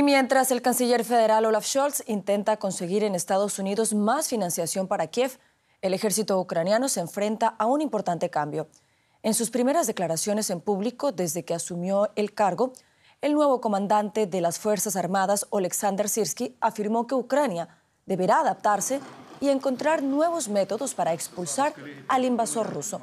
Y mientras el canciller federal Olaf Scholz intenta conseguir en Estados Unidos más financiación para Kiev, el ejército ucraniano se enfrenta a un importante cambio. En sus primeras declaraciones en público desde que asumió el cargo, el nuevo comandante de las Fuerzas Armadas, Oleksandr Sirsky, afirmó que Ucrania deberá adaptarse y encontrar nuevos métodos para expulsar al invasor ruso.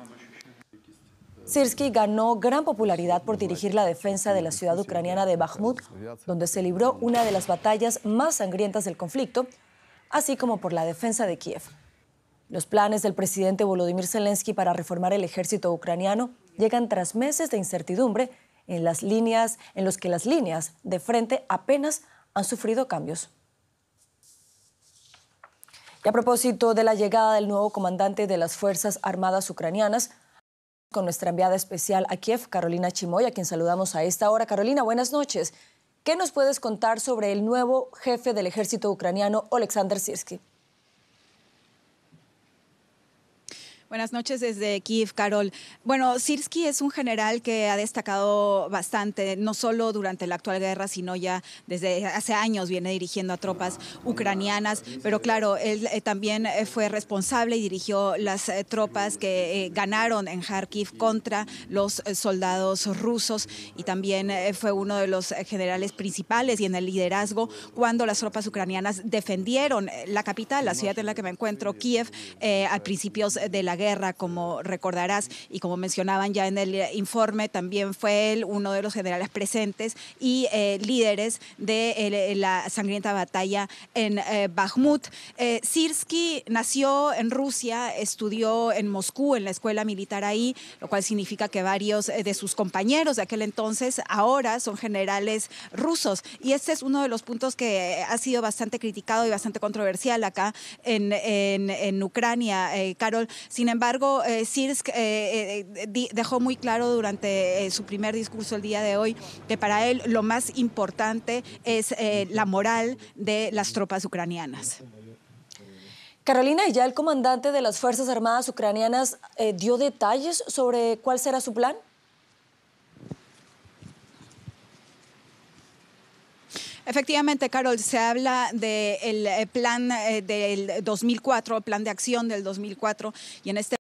Sirsky ganó gran popularidad por dirigir la defensa de la ciudad ucraniana de Bakhmut, donde se libró una de las batallas más sangrientas del conflicto, así como por la defensa de Kiev. Los planes del presidente Volodymyr Zelensky para reformar el ejército ucraniano llegan tras meses de incertidumbre en las líneas en los que las líneas de frente apenas han sufrido cambios. Y a propósito de la llegada del nuevo comandante de las Fuerzas Armadas ucranianas, con nuestra enviada especial a Kiev, Carolina Chimoya, a quien saludamos a esta hora. Carolina, buenas noches. ¿Qué nos puedes contar sobre el nuevo jefe del ejército ucraniano, Oleksandr Sirsky? Buenas noches desde Kiev, Carol. Bueno, Sirsky es un general que ha destacado bastante, no solo durante la actual guerra, sino ya desde hace años viene dirigiendo a tropas ucranianas, pero claro, él eh, también eh, fue responsable y dirigió las eh, tropas que ganaron en Kharkiv contra los soldados rusos y también fue uno de los generales principales y en el liderazgo cuando las tropas ucranianas defendieron la capital, la ciudad en la que me encuentro, Kiev, a principios de la guerra, como recordarás y como mencionaban ya en el eh, informe, también fue él uno de los generales presentes y eh, líderes de eh, la sangrienta batalla en Bakhmut. Sirsky nació en Rusia, estudió en Moscú, en la escuela militar ahí, lo cual significa que varios de sus compañeros de aquel entonces ahora son generales rusos. Y este es uno de los puntos que ha sido bastante criticado y bastante controversial acá en, en, en Ucrania, Carol. Sin sin embargo, eh, Sirsk eh, eh, dejó muy claro durante su primer discurso el día de hoy que para él lo más importante es la moral de las tropas ucranianas. Carolina, ¿y ya el comandante de las Fuerzas Armadas ucranianas dio detalles sobre cuál será su plan. Efectivamente, Carol, se habla del eh, plan eh, del 2004, plan de acción del 2004, y en este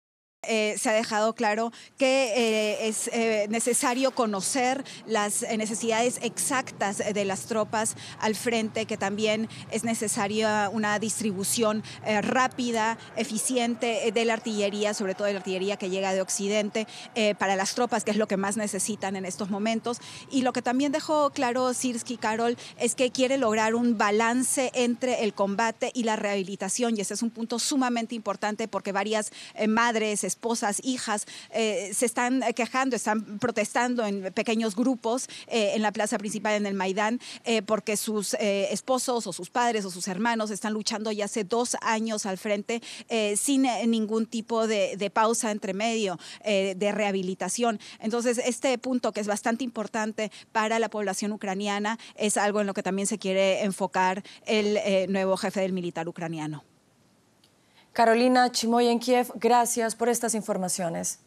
eh, se ha dejado claro que eh, es eh, necesario conocer las necesidades exactas de las tropas al frente, que también es necesaria una distribución rápida, eficiente de la artillería, sobre todo de la artillería que llega de Occidente, para las tropas, que es lo que más necesitan en estos momentos. Y lo que también dejó claro Sirsky Carol es que quiere lograr un balance entre el combate y la rehabilitación, y ese es un punto sumamente importante porque varias madres, esposas, hijas, eh, se están quejando, están protestando en pequeños grupos eh, en la plaza principal, en el Maidán, eh, porque sus esposos o sus padres o sus hermanos están luchando ya hace dos años al frente sin ningún tipo de, de pausa entre medio, de rehabilitación. Entonces, este punto que es bastante importante para la población ucraniana es algo en lo que también se quiere enfocar el nuevo jefe del militar ucraniano. Carolina Chimoy en Kiev, gracias por estas informaciones.